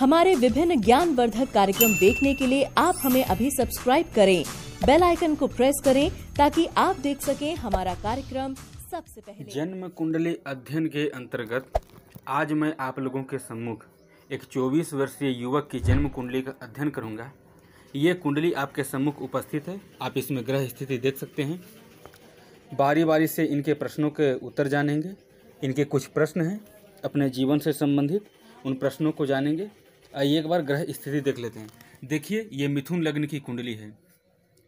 हमारे विभिन्न ज्ञानवर्धक कार्यक्रम देखने के लिए आप हमें अभी सब्सक्राइब करें बेल आइकन को प्रेस करें ताकि आप देख सकें हमारा कार्यक्रम सबसे पहले जन्म कुंडली अध्ययन के अंतर्गत आज मैं आप लोगों के सम्मुख एक 24 वर्षीय युवक की जन्म कुंडली का अध्ययन करूंगा ये कुंडली आपके सम्मुख उपस्थित है आप इसमें ग्रह स्थिति देख सकते हैं बारी बारी से इनके प्रश्नों के उत्तर जानेंगे इनके कुछ प्रश्न हैं अपने जीवन से संबंधित उन प्रश्नों को जानेंगे आइए एक बार ग्रह स्थिति देख लेते हैं देखिए ये मिथुन लग्न की कुंडली है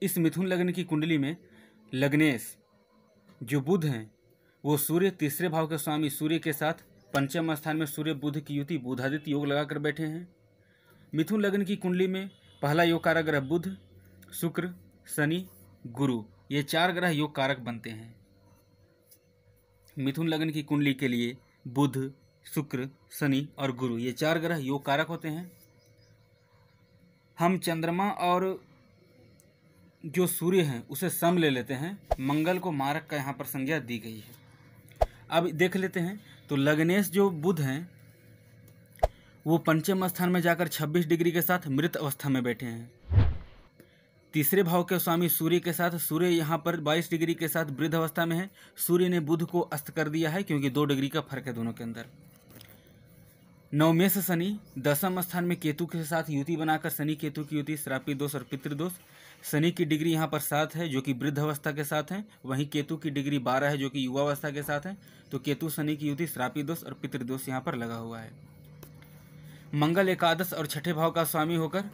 इस मिथुन लग्न की कुंडली में लग्नेश जो बुध हैं वो सूर्य तीसरे भाव के स्वामी सूर्य के साथ पंचम स्थान में सूर्य बुध की युति बुधादित्य योग लगाकर बैठे हैं मिथुन लग्न की कुंडली में पहला योग कारक ग्रह बुध शुक्र शनि गुरु ये चार ग्रह योग कारक बनते हैं मिथुन लग्न की कुंडली के लिए बुध शुक्र शनि और गुरु ये चार ग्रह योग कारक होते हैं हम चंद्रमा और जो सूर्य हैं उसे सम ले लेते हैं मंगल को मारक का यहाँ पर संज्ञा दी गई है अब देख लेते हैं तो लग्नेश जो बुध हैं वो पंचम स्थान में जाकर 26 डिग्री के साथ मृत अवस्था में बैठे हैं तीसरे भाव के स्वामी सूर्य के साथ सूर्य यहाँ पर 22 डिग्री के साथ वृद्ध अवस्था में है सूर्य ने बुध को अस्त कर दिया है क्योंकि दो डिग्री का फर्क है दोनों के अंदर नवमे से शनि दसम स्थान में केतु के साथ युति बनाकर शनि केतु की युति श्रापी दोष और पितृदोष शनि की डिग्री यहाँ पर सात है जो कि वृद्ध अवस्था के साथ है वहीं केतु की डिग्री बारह है जो कि युवा अवस्था के साथ है तो केतु शनि की युति श्रापी दोष और पितृदोष यहाँ पर लगा हुआ है मंगल एकादश और छठे भाव का स्वामी होकर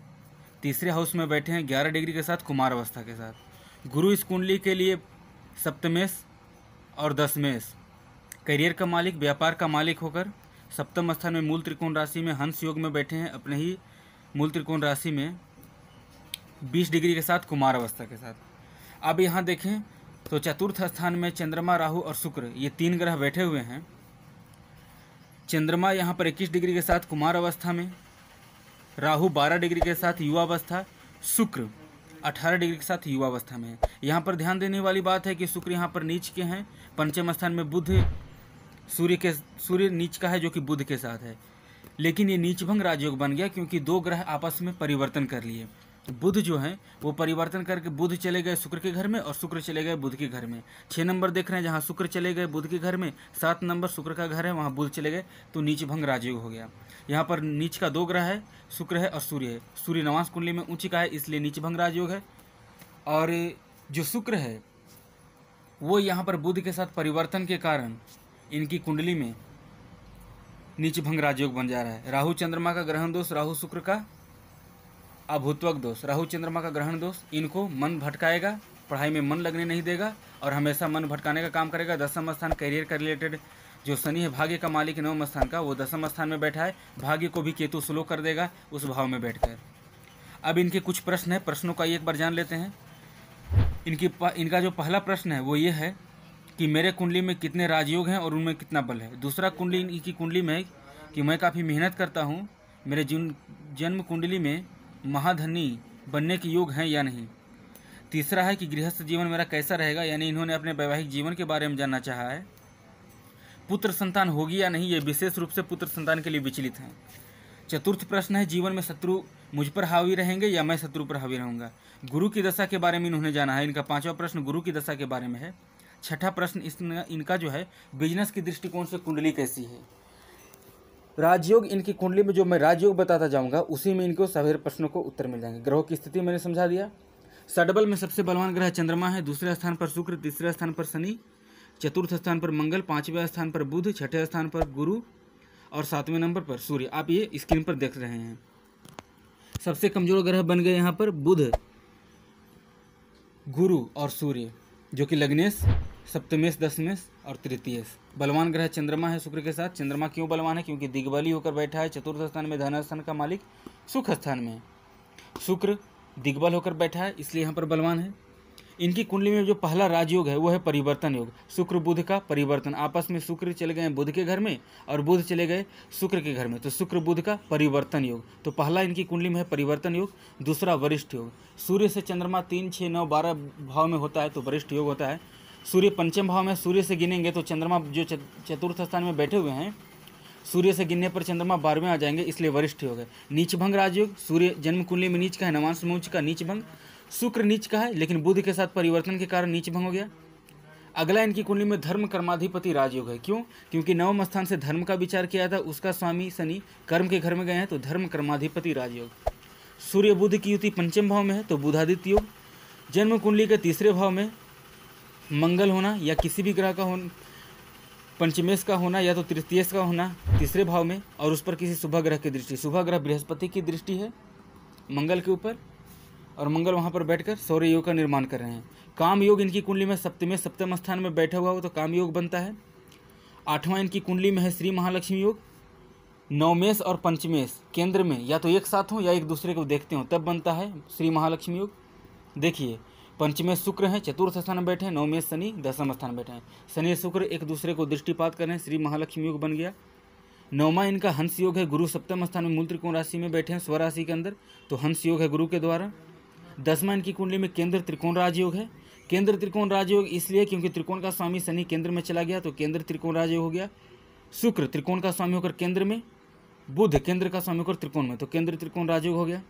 तीसरे हाउस में बैठे हैं ग्यारह डिग्री के साथ कुमार अवस्था के साथ गुरु इस कुंडली के लिए सप्तमेश और दसमेश करियर का मालिक व्यापार का मालिक होकर सप्तम स्थान में मूल त्रिकोण राशि में हंस योग में बैठे हैं अपने ही मूल त्रिकोण राशि में बीस डिग्री के साथ कुमार अवस्था के साथ अब यहाँ देखें तो चतुर्थ स्थान में चंद्रमा राहु और शुक्र ये तीन ग्रह बैठे हुए हैं चंद्रमा यहाँ पर इक्कीस डिग्री के साथ कुमार अवस्था में राहु बारह डिग्री के साथ युवावस्था शुक्र अठारह डिग्री के साथ युवावस्था में है यहाँ पर ध्यान देने वाली बात है कि शुक्र यहाँ पर नीच के हैं पंचम स्थान में बुध सूर्य के सूर्य नीच का है जो कि बुध के साथ है लेकिन ये नीचभंग राजयोग बन गया क्योंकि दो ग्रह आपस में परिवर्तन कर लिए बुध जो है वो परिवर्तन करके बुध चले गए शुक्र के घर में और शुक्र चले गए बुध के घर में छः नंबर देख रहे हैं जहाँ शुक्र चले गए बुध के घर में सात नंबर शुक्र का घर है वहाँ बुध चले गए तो नीच भंग राजयोग हो गया यहाँ पर नीच का दो ग्रह है शुक्र है और सूर्य है सूर्य नवास कुंडली में ऊंची का है इसलिए नीच भंग राजयोग है और जो शुक्र है वो यहाँ पर बुध के साथ परिवर्तन के कारण इनकी कुंडली में नीच भंग राजयोग बन जा रहा है राहु चंद्रमा का ग्रहण दोष राहु शुक्र का अभूतवक दोष राहु चंद्रमा का ग्रहण दोष इनको मन भटकाएगा पढ़ाई में मन लगने नहीं देगा और हमेशा मन भटकाने का काम करेगा दसम स्थान करियर का रिलेटेड जो शनि है भाग्य का मालिक नवम स्थान का वो दसम स्थान में बैठा है भाग्य को भी केतु स्लो कर देगा उस भाव में बैठकर अब इनके कुछ प्रश्न हैं प्रश्नों का एक बार जान लेते हैं इनकी इनका जो पहला प्रश्न है वो ये है कि मेरे कुंडली में कितने राजयोग हैं और उनमें कितना बल है दूसरा कुंडली इनकी कुंडली में कि मैं काफ़ी मेहनत करता हूँ मेरे जन जन्म कुंडली में महाधनी बनने के योग हैं या नहीं तीसरा है कि गृहस्थ जीवन मेरा कैसा रहेगा यानी इन्होंने अपने वैवाहिक जीवन के बारे में जानना चाहा है पुत्र संतान होगी या नहीं ये विशेष रूप से पुत्र संतान के लिए विचलित हैं चतुर्थ प्रश्न है जीवन में शत्रु मुझ पर हावी रहेंगे या मैं शत्रु पर हावी रहूंगा गुरु की दशा के बारे में इन्होंने जाना है इनका पांचवा प्रश्न गुरु की दशा के बारे में है छठा प्रश्न इसमें इनका जो है बिजनेस के दृष्टिकोण से कुंडली कैसी है राजयोग इनकी कुंडली में जो मैं राजयोग बताता जाऊंगा उसी में इनको सभी प्रश्नों को उत्तर मिल जाएंगे ग्रहों की स्थिति मैंने समझा दिया सडबल में सबसे बलवान ग्रह चंद्रमा है दूसरे स्थान पर शुक्र तीसरे स्थान पर शनि चतुर्थ स्थान पर मंगल पांचवें स्थान पर बुध छठे स्थान पर गुरु और सातवें नंबर पर सूर्य आप ये स्क्रीन पर देख रहे हैं सबसे कमजोर ग्रह बन गए यहाँ पर बुध गुरु और सूर्य जो कि लग्नेश सप्तमेश दशमेश और तृतीयेश बलवान ग्रह चंद्रमा है शुक्र के साथ चंद्रमा क्यों बलवान है क्योंकि दिग्बली होकर बैठा है चतुर्थ स्थान में धन स्थान का मालिक सुख स्थान में है शुक्र दिग्बल होकर बैठा है इसलिए यहाँ पर बलवान है इनकी कुंडली में जो पहला राजयोग है वो है परिवर्तन योग शुक्र बुध का परिवर्तन आपस में शुक्र चले गए बुध के घर में और बुध चले गए शुक्र के घर में तो शुक्र बुध का परिवर्तन योग तो पहला इनकी कुंडली में है परिवर्तन योग दूसरा वरिष्ठ योग सूर्य से चंद्रमा तीन छः नौ बारह भाव में होता है तो वरिष्ठ योग होता है सूर्य पंचम भाव में सूर्य से गिनेंगे तो चंद्रमा जो चतुर्थ स्थान में बैठे हुए हैं सूर्य से गिनने पर चंद्रमा बारहवें आ जाएंगे इसलिए वरिष्ठ योग है नीचभंग राजयोग सूर्य जन्म कुंडली में नीच का है नवांश मूच का नीचभंग शुक्र नीच का है लेकिन बुद्ध के साथ परिवर्तन के कारण नीच भंग हो गया अगला इनकी कुंडली में धर्म कर्माधिपति राजयोग है क्यों क्योंकि नवम स्थान से धर्म का विचार किया था उसका स्वामी शनि कर्म के घर में गए हैं तो धर्म कर्माधिपति राजयोग सूर्य बुद्ध की युति पंचम भाव में है तो बुधादित्य योग जन्म कुंडली के तीसरे भाव में मंगल होना या किसी भी ग्रह का हो पंचमेश का होना या तो तृतीय का होना तीसरे भाव में और उस पर किसी शुभ ग्रह की दृष्टि शुभ ग्रह बृहस्पति की दृष्टि है मंगल के ऊपर और मंगल वहाँ पर बैठकर सौर्य योग का निर्माण कर रहे हैं काम योग इनकी कुंडली में सप्तम सप्तम स्थान में बैठा हुआ हो तो काम योग बनता है आठवां इनकी कुंडली में है श्री महालक्ष्मी योग नवमेश और पंचमेश केंद्र में या तो एक साथ हों या एक दूसरे को देखते हों तब बनता है श्री महालक्ष्मी योग देखिए पंचमेश शुक्र हैं चतुर्थ स्थान में बैठे हैं नवमेश शनि दसम स्थान में बैठे हैं शनि शुक्र एक दूसरे को दृष्टिपात कर रहे हैं श्री महालक्ष्मी योग बन गया नौमा इनका हंस योग है गुरु सप्तम स्थान में मूल त्रिकोण राशि में बैठे हैं स्वराशि के अंदर तो हंस योग है गुरु के द्वारा दसवा इनकी कुंडली में केंद्र त्रिकोण राजयोग है केंद्र त्रिकोण राजयोग इसलिए क्योंकि त्रिकोण का स्वामी शनि केंद्र में चला गया तो केंद्र त्रिकोण राजयोग हो गया शुक्र त्रिकोण का स्वामी होकर केंद्र में बुध केंद्र का स्वामी होकर त्रिकोण में तो केंद्र त्रिकोण राजयोग हो गया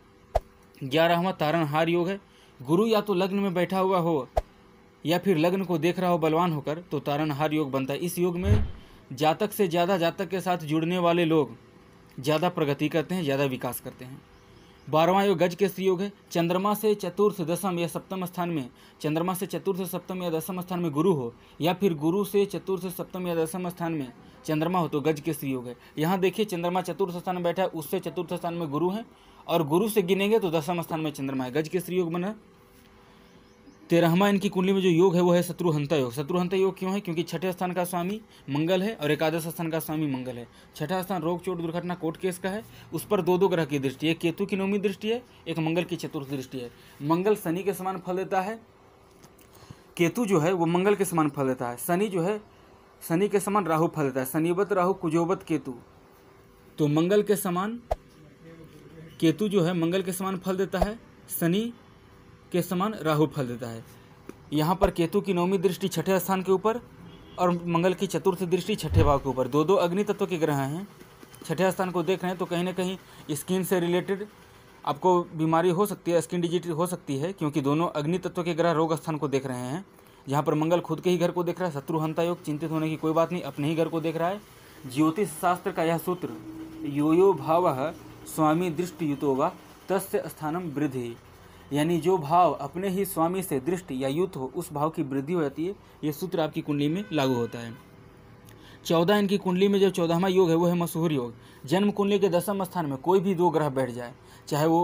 ग्यारहवा तारणहार योग है गुरु या तो लग्न में बैठा हुआ हो या फिर लग्न को देख रहा हो बलवान होकर तो तारणहार योग बनता है इस योग में जातक से ज़्यादा जातक के साथ जुड़ने वाले लोग ज़्यादा प्रगति करते हैं ज़्यादा विकास करते हैं बारहवां योग गज के योग है चंद्रमा से चतुर्थ दशम या सप्तम स्थान में चंद्रमा से चतुर्थ सप्तम या दशम स्थान में गुरु हो या फिर गुरु से चतुर्थ सप्तम या दशम स्थान में चंद्रमा हो तो गज के योग है यहाँ देखिए चंद्रमा चतुर्थ स्थान में बैठा है उससे चतुर्थ स्थान में गुरु है और गुरु से गिनेंगे तो दशम स्थान में चंद्रमा है गज के योग बना तेरहवा इनकी कुंडली में जो योग है वो है शत्रुहंता योग शत्रुहंता योग क्यों है क्योंकि छठे स्थान का स्वामी मंगल है और एकादश स्थान का स्वामी मंगल है छठा स्थान रोग चोट दुर्घटना कोर्ट केस का है उस पर दो दो ग्रह की दृष्टि एक केतु की नौमी दृष्टि है एक मंगल की चतुर्थ दृष्टि है मंगल शनि के समान फल देता है केतु जो है वो मंगल के समान फल देता है शनि जो है शनि के समान राहु फल देता है शनिवत राहु कुजोवत केतु तो मंगल के समान केतु जो है मंगल के समान फल देता है शनि के समान राहु फल देता है यहाँ पर केतु की नवमी दृष्टि छठे स्थान के ऊपर और मंगल की चतुर्थ दृष्टि छठे भाव के ऊपर दो दो अग्नि तत्व के ग्रह हैं छठे स्थान को देख रहे हैं तो कहीं ना कहीं स्किन से रिलेटेड आपको बीमारी हो सकती है स्किन डिजिट हो सकती है क्योंकि दोनों अग्नि तत्व के ग्रह रोग स्थान को देख रहे हैं जहाँ पर मंगल खुद के ही घर को देख रहा है हंता योग चिंतित होने की कोई बात नहीं अपने ही घर को देख रहा है ज्योतिष शास्त्र का यह सूत्र यो यो भाव स्वामी दृष्टि युतो व तस्य स्थानम वृद्धि यानी जो भाव अपने ही स्वामी से दृष्ट या युद्ध हो उस भाव की वृद्धि हो जाती है ये सूत्र आपकी कुंडली में लागू होता है चौदह इनकी कुंडली में जो चौदहवा योग है वो है मशहूर योग जन्म कुंडली के दसम स्थान में कोई भी दो ग्रह बैठ जाए चाहे वो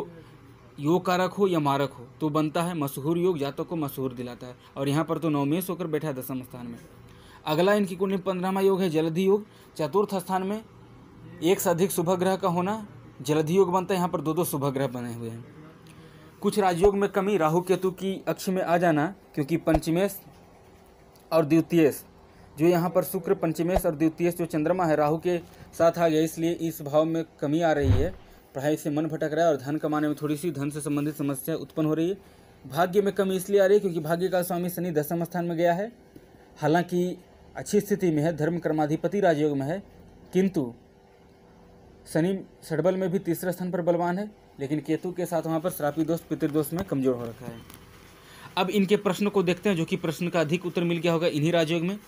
योग कारक हो या मारक हो तो बनता है मशहूर योग जातक को मशहूर दिलाता है और यहाँ पर तो नवमेश होकर बैठा है दसम स्थान में अगला इनकी कुंडली पंद्रहवा योग है जलधि योग चतुर्थ स्थान में एक से अधिक शुभ ग्रह का होना जलधि योग बनता है यहाँ पर दो दो शुभ ग्रह बने हुए हैं कुछ राजयोग में कमी राहु केतु की अक्ष में आ जाना क्योंकि पंचमेश और द्वितीयश जो यहाँ पर शुक्र पंचमेश और द्वितीयेश जो चंद्रमा है राहु के साथ आ गया इसलिए इस भाव में कमी आ रही है पढ़ाई से मन भटक रहा है और धन कमाने में थोड़ी सी धन से संबंधित समस्या उत्पन्न हो रही है भाग्य में कमी इसलिए आ रही है क्योंकि भाग्य का स्वामी शनि दसम स्थान में गया है हालांकि अच्छी स्थिति में है धर्म कर्माधिपति राजयोग में है किंतु शनि षडबल में भी तीसरे स्थान पर बलवान है लेकिन केतु के साथ वहाँ पर श्रापी दोष पितृदोष में कमजोर हो रखा है अब इनके प्रश्न को देखते हैं जो कि प्रश्न का अधिक उत्तर मिल गया होगा इन्हीं राजयोग में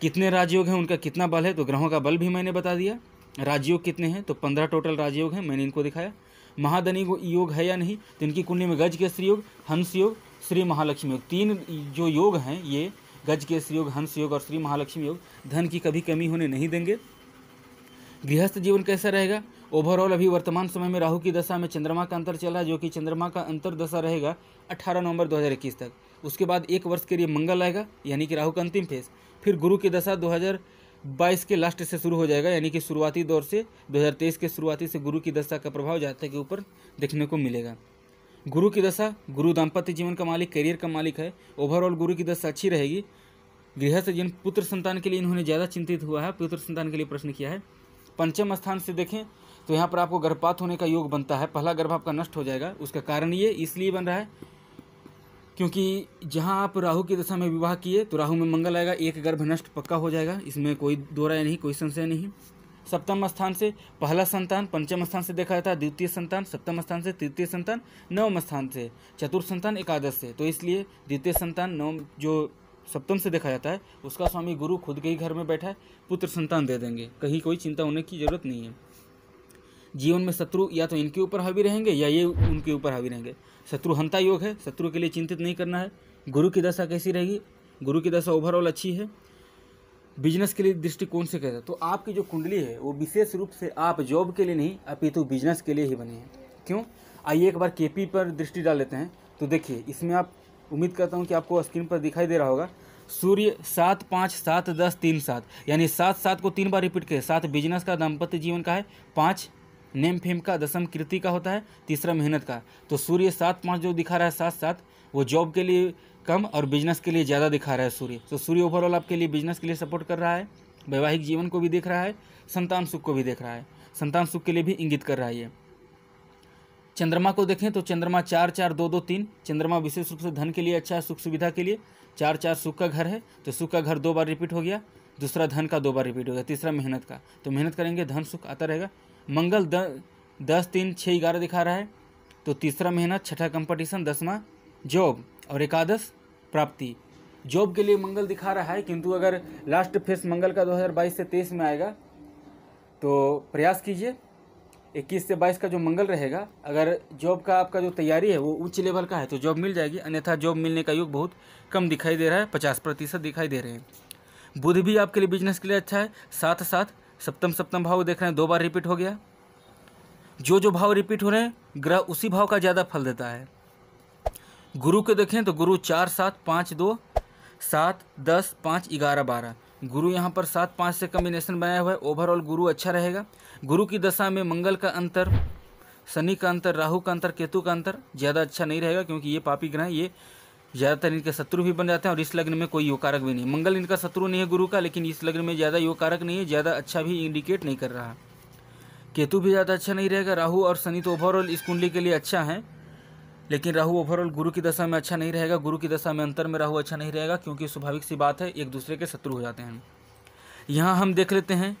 कितने राजयोग हैं उनका कितना बल है तो ग्रहों का बल भी मैंने बता दिया राजयोग कितने हैं तो पंद्रह टोटल राजयोग हैं मैंने इनको दिखाया महादनी योग है या नहीं तो इनकी कुंडली में गज के योग हंस योग श्री महालक्ष्मी योग तीन जो योग हैं ये गज के योग हंस योग और श्री महालक्ष्मी योग धन की कभी कमी होने नहीं देंगे गृहस्थ जीवन कैसा रहेगा ओवरऑल अभी वर्तमान समय में राहु की दशा में चंद्रमा का अंतर चल रहा है जो कि चंद्रमा का अंतर दशा रहेगा 18 नवंबर 2021 तक उसके बाद एक वर्ष के लिए मंगल आएगा यानी कि राहु का अंतिम फेस फिर गुरु की दशा 2022 के लास्ट से शुरू हो जाएगा यानी कि शुरुआती दौर से 2023 के शुरुआती से गुरु की दशा का प्रभाव जातक के ऊपर देखने को मिलेगा गुरु की दशा गुरु दाम्पत्य जीवन का मालिक करियर का मालिक है ओवरऑल गुरु की दशा अच्छी रहेगी से जिन पुत्र संतान के लिए इन्होंने ज़्यादा चिंतित हुआ है पुत्र संतान के लिए प्रश्न किया है पंचम स्थान से देखें तो यहाँ पर आपको गर्भपात होने का योग बनता है पहला गर्भ आपका नष्ट हो जाएगा उसका कारण ये इसलिए बन रहा है क्योंकि जहाँ आप राहु की दशा में विवाह किए तो राहु में मंगल आएगा एक गर्भ नष्ट पक्का हो जाएगा इसमें कोई दो राय नहीं कोई संशय नहीं सप्तम स्थान से पहला संतान पंचम स्थान से देखा जाता है द्वितीय संतान सप्तम स्थान से तृतीय संतान नवम स्थान से चतुर्थ संतान एकादश से तो इसलिए द्वितीय संतान नवम जो सप्तम से देखा जाता है उसका स्वामी गुरु खुद के ही घर में बैठा है पुत्र संतान दे देंगे कहीं कोई चिंता होने की जरूरत नहीं है जीवन में शत्रु या तो इनके ऊपर हावी रहेंगे या ये उनके ऊपर हावी रहेंगे शत्रु हंता योग है शत्रु के लिए चिंतित नहीं करना है गुरु की दशा कैसी रहेगी गुरु की दशा ओवरऑल अच्छी है बिजनेस के लिए दृष्टिकोण से कहता तो आपकी जो कुंडली है वो विशेष रूप से आप जॉब के लिए नहीं अपितु तो बिजनेस के लिए ही बनी है क्यों आइए एक बार के पर दृष्टि डाल लेते हैं तो देखिए इसमें आप उम्मीद करता हूँ कि आपको स्क्रीन पर दिखाई दे रहा होगा सूर्य सात पाँच सात दस तीन सात यानी सात सात को तीन बार रिपीट करें सात बिजनेस का दाम्पत्य जीवन का है पाँच नेम फेम का दसम कृति का होता है तीसरा मेहनत का तो सूर्य सात पाँच जो दिखा रहा है सात सात वो जॉब के लिए कम और बिजनेस के लिए ज़्यादा दिखा रहा है सूर्य तो सूर्य ओवरऑल आपके लिए बिजनेस के लिए सपोर्ट कर रहा है वैवाहिक जीवन को भी देख रहा है संतान सुख को भी देख रहा है संतान सुख के लिए भी इंगित कर रहा है ये चंद्रमा को देखें तो चंद्रमा चार चार दो दो तीन चंद्रमा विशेष रूप से धन के लिए अच्छा है सुख सुविधा के लिए चार चार सुख का घर है तो सुख का घर दो बार रिपीट हो गया दूसरा धन का दो बार रिपीट हो गया तीसरा मेहनत का तो मेहनत करेंगे धन सुख आता रहेगा मंगल द, दस तीन छः ग्यारह दिखा रहा है तो तीसरा महीना छठा कंपटीशन दसवा जॉब और एकादश प्राप्ति जॉब के लिए मंगल दिखा रहा है किंतु अगर लास्ट फेस मंगल का 2022 से 23 में आएगा तो प्रयास कीजिए 21 से 22 का जो मंगल रहेगा अगर जॉब का आपका जो तैयारी है वो उच्च लेवल का है तो जॉब मिल जाएगी अन्यथा जॉब मिलने का योग बहुत कम दिखाई दे रहा है पचास प्रतिशत दिखाई दे रहे हैं बुध भी आपके लिए बिजनेस के लिए अच्छा है साथ साथ सप्तम सप्तम भाव देख रहे हैं दो बार रिपीट हो गया जो जो भाव रिपीट हो रहे हैं ग्रह उसी भाव का ज़्यादा फल देता है गुरु के देखें तो गुरु चार सात पाँच दो सात दस पाँच ग्यारह बारह गुरु यहाँ पर सात पाँच से कम्बिनेशन बनाया हुआ है ओवरऑल गुरु अच्छा रहेगा गुरु की दशा में मंगल का अंतर शनि का अंतर राहु का अंतर केतु का अंतर ज़्यादा अच्छा नहीं रहेगा क्योंकि ये पापी ग्रह ये ज़्यादातर इनके शत्रु भी बन जाते हैं और इस लग्न में कोई योग कारक भी नहीं मंगल इनका शत्रु नहीं है गुरु का लेकिन इस लग्न में ज़्यादा योग कारक नहीं है ज़्यादा अच्छा भी इंडिकेट नहीं कर रहा केतु भी ज़्यादा अच्छा नहीं रहेगा राहु और शनि तो ओवरऑल इस कुंडली के लिए अच्छा है लेकिन राहु ओवरऑल गुरु की दशा में अच्छा नहीं रहेगा गुरु की दशा में अंतर में राहु अच्छा नहीं रहेगा क्योंकि स्वाभाविक सी बात है एक दूसरे के शत्रु हो जाते हैं यहाँ हम देख लेते हैं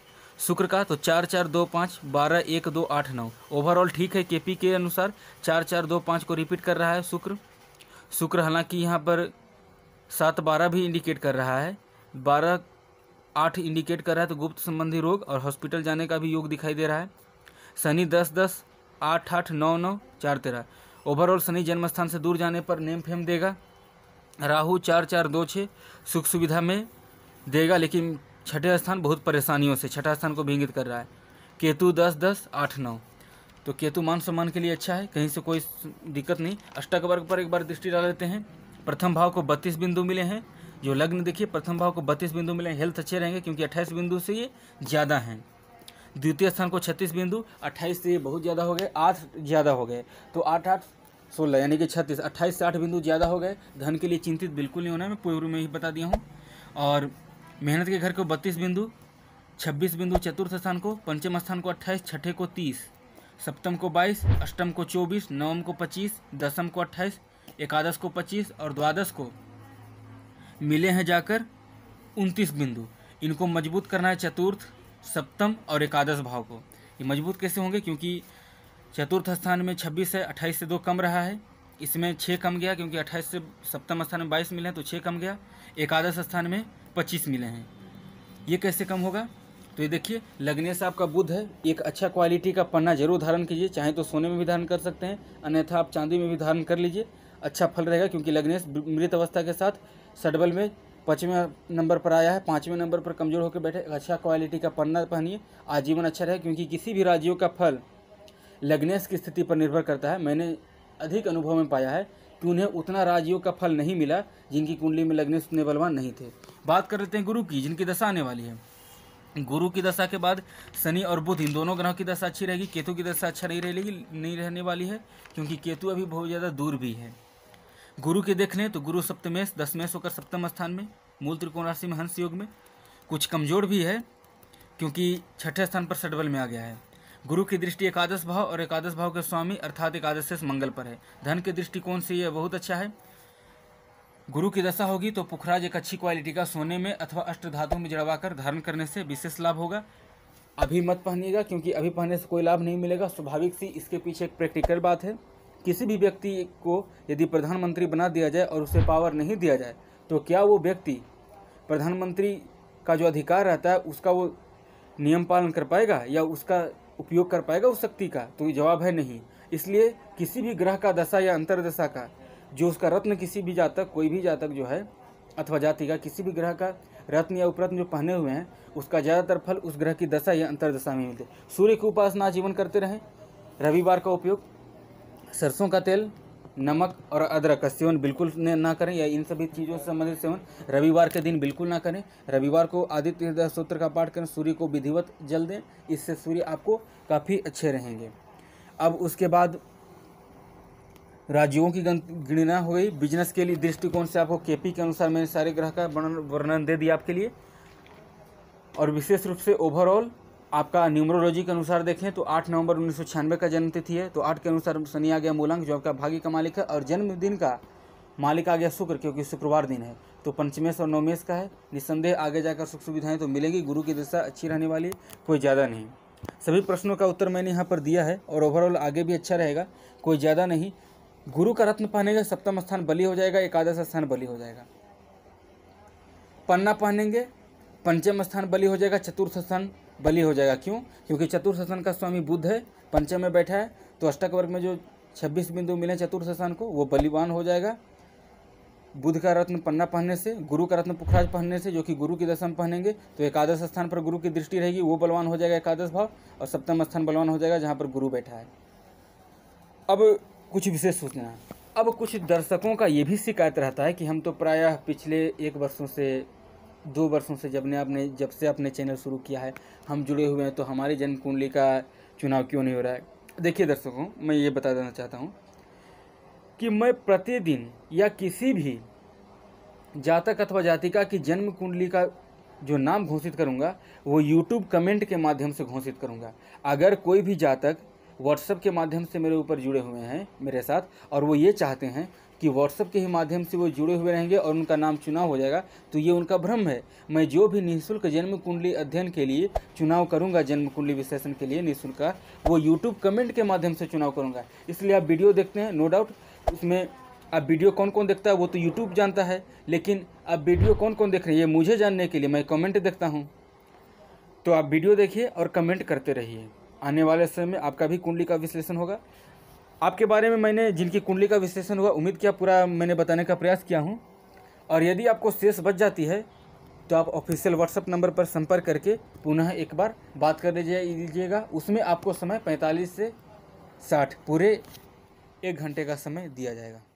शुक्र का तो चार चार दो पाँच बारह एक दो आठ नौ ओवरऑल ठीक है केपी के अनुसार चार चार दो पाँच को रिपीट कर रहा है शुक्र शुक्र हालांकि यहाँ पर सात बारह भी इंडिकेट कर रहा है बारह आठ इंडिकेट कर रहा है तो गुप्त संबंधी रोग और हॉस्पिटल जाने का भी योग दिखाई दे रहा है शनि दस दस आठ आठ नौ नौ चार तेरह ओवरऑल शनि जन्मस्थान से दूर जाने पर नेम फेम देगा राहु चार चार दो छः सुख सुविधा में देगा लेकिन छठे स्थान बहुत परेशानियों से छठा स्थान को भी इंगित कर रहा है केतु दस दस आठ नौ तो केतु मान सम्मान के लिए अच्छा है कहीं से कोई दिक्कत नहीं अष्टक वर्ग पर एक बार दृष्टि डाल लेते हैं प्रथम भाव को बत्तीस बिंदु मिले हैं जो लग्न देखिए प्रथम भाव को बत्तीस बिंदु मिले हैं हेल्थ अच्छे रहेंगे क्योंकि अट्ठाईस बिंदु से ये ज़्यादा हैं द्वितीय स्थान को छत्तीस बिंदु अट्ठाईस से ये बहुत ज़्यादा हो गए आठ ज़्यादा हो गए तो आठ आठ सोलह यानी कि छत्तीस अट्ठाईस से आठ बिंदु ज़्यादा हो गए धन के लिए चिंतित बिल्कुल नहीं होना मैं पूर्व में ही बता दिया हूँ और मेहनत के घर को बत्तीस बिंदु छब्बीस बिंदु चतुर्थ स्थान को पंचम स्थान को अट्ठाईस छठे को तीस सप्तम को बाईस अष्टम को चौबीस नवम को पच्चीस दसम को अट्ठाईस एकादश को पच्चीस और द्वादश को मिले हैं जाकर उनतीस बिंदु इनको मजबूत करना है चतुर्थ सप्तम और एकादश भाव को ये मजबूत कैसे होंगे क्योंकि चतुर्थ स्थान में छब्बीस है अट्ठाईस से दो कम रहा है इसमें छः कम गया क्योंकि अट्ठाईस से सप्तम स्थान में बाईस मिले हैं तो छः कम गया एकादश स्थान में पच्चीस मिले हैं ये कैसे कम होगा तो ये देखिए लग्नेश आपका बुद्ध है एक अच्छा क्वालिटी का पन्ना जरूर धारण कीजिए चाहे तो सोने में भी धारण कर सकते हैं अन्यथा आप चांदी में भी धारण कर लीजिए अच्छा फल रहेगा क्योंकि लग्नेश मृत अवस्था के साथ सडबल में पाँचवें नंबर पर आया है पाँचवें नंबर पर कमजोर होकर बैठे अच्छा क्वालिटी का पन्ना पहनिए आजीवन अच्छा रहे क्योंकि किसी भी राज्यों का फल लग्नेश की स्थिति पर निर्भर करता है मैंने अधिक अनुभव में पाया है कि उन्हें उतना राजयोग का फल नहीं मिला जिनकी कुंडली में लग्नेश उतने बलवान नहीं थे बात कर लेते हैं गुरु की जिनकी दशा आने वाली है गुरु की दशा के बाद शनि और बुध इन दोनों ग्रहों की दशा अच्छी रहेगी केतु की दशा अच्छा नहीं रहेगी नहीं रहने वाली है क्योंकि केतु अभी बहुत ज़्यादा दूर भी है गुरु के देख लें तो गुरु सप्तमेश दसमेश होकर सप्तम स्थान में मूल त्रिकोण राशि में हंस योग में कुछ कमजोर भी है क्योंकि छठे स्थान पर सटबल में आ गया है गुरु की दृष्टि एकादश भाव और एकादश भाव के स्वामी अर्थात एकादश से मंगल पर है धन के दृष्टिकोण से यह बहुत अच्छा है गुरु की दशा होगी तो पुखराज एक अच्छी क्वालिटी का सोने में अथवा अष्ट धातु में कर धारण करने से विशेष लाभ होगा अभी मत पहनिएगा क्योंकि अभी पहनने से कोई लाभ नहीं मिलेगा स्वाभाविक सी इसके पीछे एक प्रैक्टिकल बात है किसी भी व्यक्ति को यदि प्रधानमंत्री बना दिया जाए और उसे पावर नहीं दिया जाए तो क्या वो व्यक्ति प्रधानमंत्री का जो अधिकार रहता है उसका वो नियम पालन कर पाएगा या उसका उपयोग कर पाएगा उस शक्ति का तो जवाब है नहीं इसलिए किसी भी ग्रह का दशा या अंतरदशा का जो उसका रत्न किसी भी जातक कोई भी जातक जो है अथवा जाति का किसी भी ग्रह का रत्न या उपरत्न जो पहने हुए हैं उसका ज़्यादातर फल उस ग्रह की दशा या अंतरदशा में मिलते सूर्य की उपासना जीवन करते रहें रविवार का उपयोग सरसों का तेल नमक और अदरक का सेवन बिल्कुल ना करें या इन सभी चीज़ों से संबंधित सेवन रविवार के दिन बिल्कुल ना करें रविवार को आदित्य सूत्र का पाठ करें सूर्य को विधिवत जल दें इससे सूर्य आपको काफ़ी अच्छे रहेंगे अब उसके बाद राज्यों की गणना हो गई बिजनेस के लिए दृष्टिकोण से आपको केपी के अनुसार मैंने सारे ग्रह का वर्णन दे दिया आपके लिए और विशेष रूप से ओवरऑल आपका न्यूमरोलॉजी के अनुसार देखें तो 8 नवंबर उन्नीस का जन्मतिथि है तो 8 के अनुसार शनि आ गया मूलांक जो आपका भाग्य का मालिक है और जन्मदिन का मालिक आ गया शुक्र क्योंकि शुक्रवार दिन है तो पंचमेश और नवमेश का है निस्संदेह आगे जाकर सुख सुविधाएं तो मिलेंगी गुरु की दशा अच्छी रहने वाली कोई ज़्यादा नहीं सभी प्रश्नों का उत्तर मैंने यहाँ पर दिया है और ओवरऑल आगे भी अच्छा रहेगा कोई ज़्यादा नहीं गुरु का रत्न पहनेंगे सप्तम स्थान बलि हो जाएगा एकादश स्थान बलि हो जाएगा पन्ना पहनेंगे पंचम स्थान बलि हो जाएगा चतुर्थ स्थान बलि हो जाएगा क्यों क्योंकि चतुर्थ स्थान का स्वामी बुद्ध है पंचम में बैठा है तो अष्टक वर्ग में जो छब्बीस बिंदु मिले चतुर्थ स्थान को वो बलिवान हो जाएगा बुद्ध का रत्न पन्ना पहनने से गुरु का रत्न पुखराज पहनने से जो कि गुरु की दशम पहनेंगे तो एकादश स्थान पर गुरु की दृष्टि रहेगी वो बलवान हो जाएगा एकादश भाव और सप्तम स्थान बलवान हो जाएगा जहाँ पर गुरु बैठा है अब कुछ विशेष सूचना अब कुछ दर्शकों का ये भी शिकायत रहता है कि हम तो प्रायः पिछले एक वर्षों से दो वर्षों से जब ने आपने जब से अपने चैनल शुरू किया है हम जुड़े हुए हैं तो हमारी जन्म कुंडली का चुनाव क्यों नहीं हो रहा है देखिए दर्शकों मैं ये बता देना चाहता हूँ कि मैं प्रतिदिन या किसी भी जातक अथवा जातिका की जन्म कुंडली का जो नाम घोषित करूँगा वो यूट्यूब कमेंट के माध्यम से घोषित करूँगा अगर कोई भी जातक व्हाट्सएप के माध्यम से मेरे ऊपर जुड़े हुए हैं मेरे साथ और वो ये चाहते हैं कि व्हाट्सएप के ही माध्यम से वो जुड़े हुए रहेंगे और उनका नाम चुनाव हो जाएगा तो ये उनका भ्रम है मैं जो भी निःशुल्क जन्म कुंडली अध्ययन के लिए चुनाव करूंगा जन्म कुंडली विश्लेषण के लिए निःशुल्क का वो यूट्यूब कमेंट के माध्यम से चुनाव करूंगा इसलिए आप वीडियो देखते हैं नो डाउट उसमें अब वीडियो कौन कौन देखता है वो तो यूट्यूब जानता है लेकिन अब वीडियो कौन कौन देख रहे हैं ये मुझे जानने के लिए मैं कमेंट देखता हूँ तो आप वीडियो देखिए और कमेंट करते रहिए आने वाले समय में आपका भी कुंडली का विश्लेषण होगा आपके बारे में मैंने जिनकी कुंडली का विश्लेषण हुआ उम्मीद किया पूरा मैंने बताने का प्रयास किया हूँ और यदि आपको शेष बच जाती है तो आप ऑफिशियल व्हाट्सएप नंबर पर संपर्क करके पुनः एक बार बात कर लीजिएगा उसमें आपको समय 45 से 60 पूरे एक घंटे का समय दिया जाएगा